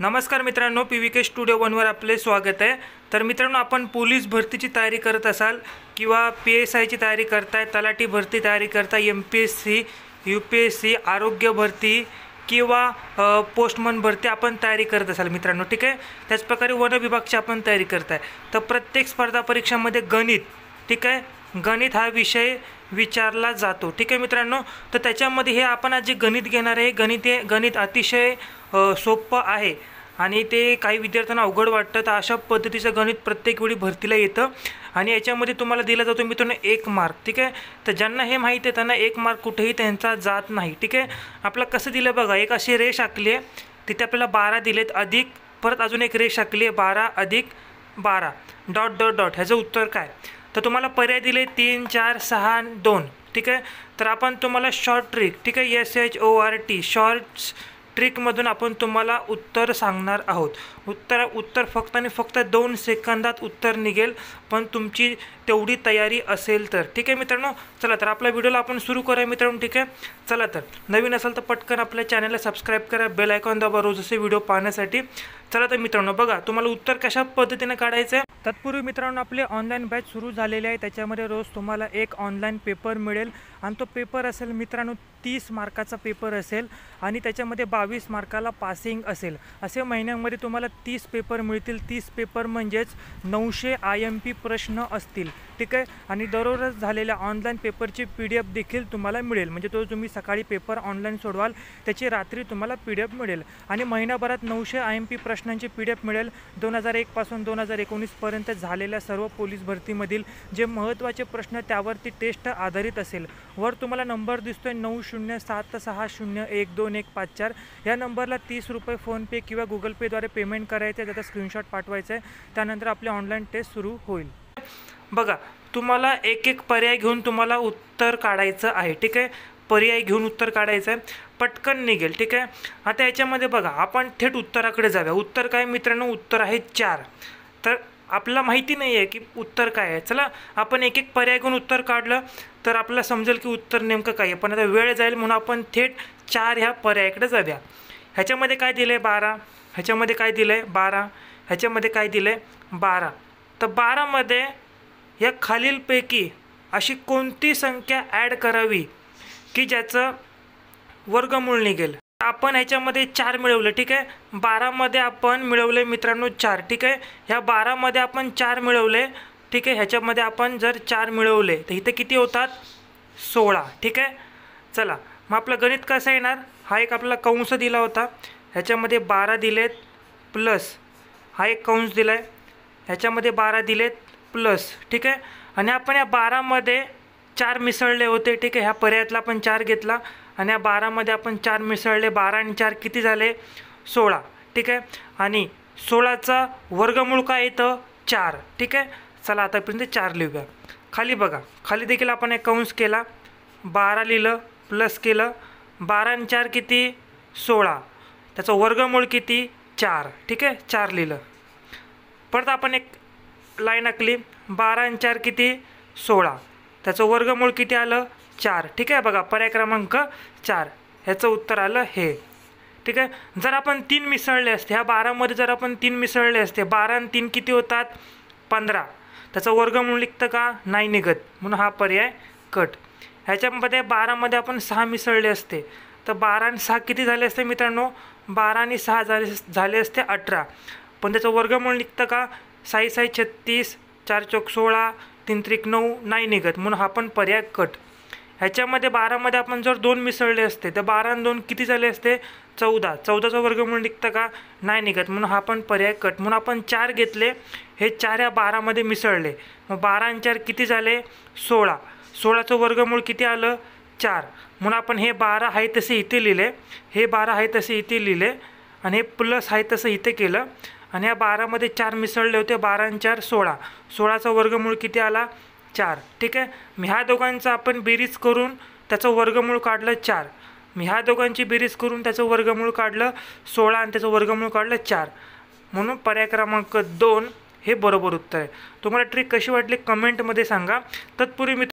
नमस्कार मित्रांनो P V K studio वनवर आपले स्वागत आहे तर मित्रांनो आपण पोलीस भरतीची तयारी करत असाल किंवा पी एस आयची तयारी करताय तलाठी भरती तयारी करताय M P S C U P S C आरोग्य भरती किंवा पोस्टमन भरती आपण तयारी करत असाल मित्रांनो ठीक आहे त्याचप्रकारे वन विभागची आपण तयारी करताय तर प्रत्येक स्पर्धा परीक्षामध्ये गणित ठीक आहे गणित हा विषय विचारला जातो ठीक आहे मित्रांनो तर त्याच्यामध्ये हे आपण आज जे गणित घेणार आहे गणित हे गणित अतिशय सोपं आहे आणि ते काही विद्यार्थ्यांना अवघड वाटतं तर अशा पद्धतीचं गणित प्रत्येक वेळी भरतीला येतं आणि याच्यामध्ये तुम्हाला दिला जातो मित्रांनो एक मार्क ठीक आहे तर ज्यांना हे माहीत आहे त्यांना एक मार्क कुठेही त्यांचा जात नाही ठीक आहे आपला कसं दिलं बघा एक अशी रेष आखली आहे तिथे आपल्याला बारा दिलेत अधिक परत अजून एक रेष आखली आहे बारा अधिक बारा डॉट डॉट डॉट ह्याचं उत्तर काय तर तुम्हाला पर्याय दिले तीन चार सहा दोन ठीक आहे तर आपण तुम्हाला शॉर्ट ट्रिक ठीक आहे S H O R T shorts ट्रिकमधून आपण तुम्हाला उत्तर सांगणार आहोत उत्तर उत्तर फक्त आणि फक्त दोन सेकंदात उत्तर निघेल पण तुमची तेवढी तयारी असेल तर ठीक आहे मित्रांनो चला तर आपल्या व्हिडिओला आपण सुरू करूया मित्रांनो ठीक आहे चला तर नवीन असेल तर पटकन आपल्या चॅनलला सबस्क्राईब करा बेल आयकॉन दाबा रोज असे व्हिडिओ पाहण्यासाठी चला तर मित्रांनो बघा तुम्हाला उत्तर कशा पद्धतीने काढायचं आहे तत्पूर्वी मित्रांनो आपले ऑनलाईन बॅच सुरू झालेले आहे त्याच्यामध्ये रोज तुम्हाला एक ऑनलाईन पेपर मिळेल आणि तो पेपर असेल मित्रांनो तीस मार्काचा पेपर असेल आणि त्याच्यामध्ये बावीस मार्काला पासिंग असेल असे महिन्यामध्ये तुम्हाला तीस पेपर मिळतील तीस पेपर म्हणजेच नऊशे आय एम पी प्रश्न असतील ठीक आहे आणि दररोज झालेल्या ऑनलाईन पेपरची पी डी एफ देखील तुम्हाला मिळेल म्हणजे तो तुम्ही सकाळी पेपर ऑनलाईन सोडवाल त्याची रात्री तुम्हाला पी डी एफ मिळेल आणि महिनाभरात नऊशे आय एम पी प्रश्न प्रश्नांची पी डी एफ मिळेल दोन हजार एकपासून दोन हजार एकोणीसपर्यंत झालेल्या सर्व पोलीस भरतीमधील जे महत्त्वाचे प्रश्न त्यावरती टेस्ट आधारित असेल वर तुम्हाला नंबर दिसतो आहे नऊ शून्य सात सहा शून्य एक दोन एक पाच चार या नंबरला तीस रुपये फोनपे किंवा गुगल पेद्वारे पेमेंट करायचं आहे त्याचा स्क्रीनशॉट पाठवायचं आहे त्यानंतर आपली ऑनलाईन टेस्ट सुरू होईल बघा तुम्हाला एक एक पर्याय घेऊन तुम्हाला उत्तर काढायचं आहे ठीक आहे पर्याय घेऊन उत्तर काढायचं आहे पटकन निघेल ठीक आहे आता याच्यामध्ये बघा आपण थेट उत्तराकडे जाऊया उत्तर काय मित्रांनो उत्तर आहे चार तर आपल्याला माहिती नाही आहे की उत्तर काय आहे चला आपण एक एक पर्याय घेऊन उत्तर काढलं तर आपल्याला समजेल की उत्तर नेमकं काय आहे पण आता वेळ जाईल म्हणून आपण थेट चार ह्या पर्यायाकडे जाऊया ह्याच्यामध्ये काय दिलं आहे बारा ह्याच्यामध्ये काय दिलं आहे बारा ह्याच्यामध्ये काय दिलं आहे बारा तर बारामध्ये या खालीलपैकी अशी कोणती संख्या ॲड करावी की ज्याचं वर्गमूळ निघेल आपण ह्याच्यामध्ये चार मिळवलं ठीक आहे बारामध्ये आपण मिळवले मित्रांनो चार ठीक आहे ह्या बारामध्ये आपण चार मिळवले ठीक आहे ह्याच्यामध्ये आपण जर चार मिळवले तर इथे किती होतात सोळा ठीक आहे चला मग आपलं गणित कसं येणार हा एक आपला कंस दिला होता ह्याच्यामध्ये बारा दिलेत प्लस हा एक कंस दिला आहे ह्याच्यामध्ये बारा दिलेत प्लस ठीक आहे आणि आपण या बारामध्ये चार मिसळले होते ठीक आहे ह्या पर्यायातला आपण चार घेतला आणि या बारामध्ये आपण चार मिसळले बारा आणि चार किती झाले सोळा ठीक आहे आणि सोळाचा वर्गमूळ काय येतं चार ठीक आहे चला आतापर्यंत चार लिहूया खाली बघा खाली देखील आपण एक कंस केला बारा लिहिलं प्लस केलं बारा आणि चार किती सोळा त्याचं वर्गमूळ किती चार ठीक आहे चार लिहिलं परत आपण एक लाईन आखली बारा आणि चार किती सोळा त्याचं वर्गमूळ किती आलं चार ठीक आहे बघा पर्याय क्रमांक चार ह्याचं उत्तर आलं हे ठीक आहे जर आपण तीन मिसळले असते ह्या बारामध्ये जर आपण तीन मिसळले असते बारा आणि तीन किती होतात पंधरा त्याचा वर्ग म्हणून लिखतं का नाही निघत म्हणून हा पर्याय कट ह्याच्यामध्ये बारामध्ये आपण सहा मिसळले असते तर बारा आणि सहा किती झाले असते मित्रांनो बारा आणि सहा झाले झाले असते अठरा पण त्याचं वर्ग म्हणून लिखतं का साई साई छत्तीस चार चौक सोळा तीन त्रिक नऊ नाही निघत म्हणून हा पण पर्याय कट ह्याच्यामध्ये बारामध्ये आपण जर दोन मिसळले असते तर बारा आणि दोन किती झाले असते चौदा चौदाचा वर्ग म्हणून निघतं का नाही निघत म्हणून हा पण पर्याय कट म्हणून आपण चार घेतले हे चार या बारामध्ये मिसळले मग बारा आणि चार किती झाले सोळा सोळाचं वर्गमूळ किती आलं चार म्हणून आपण हे बारा आहे तसे इथे लिहिले हे बारा आहे तसे इथे लिहिले आणि हे प्लस आहे तसं इथे केलं आणि या बारामध्ये चार मिसळले होते बारा आणि चार सोळा सोळाचा वर्गमूळ किती आला चार ठीक आहे मी ह्या दोघांचा आपण बेरीज करून त्याचं वर्गमूळ काढलं चार मी ह्या दोघांची बेरीज करून त्याचं वर्गमूळ काढलं सोळा आणि त्याचं वर्गमूळ काढलं चार म्हणून पर्याय क्रमांक दोन हे बरोबर उत्तर आहे तुम्हाला ट्रिक कशी वाटली कमेंटमध्ये सांगा तत्पूर्वी मी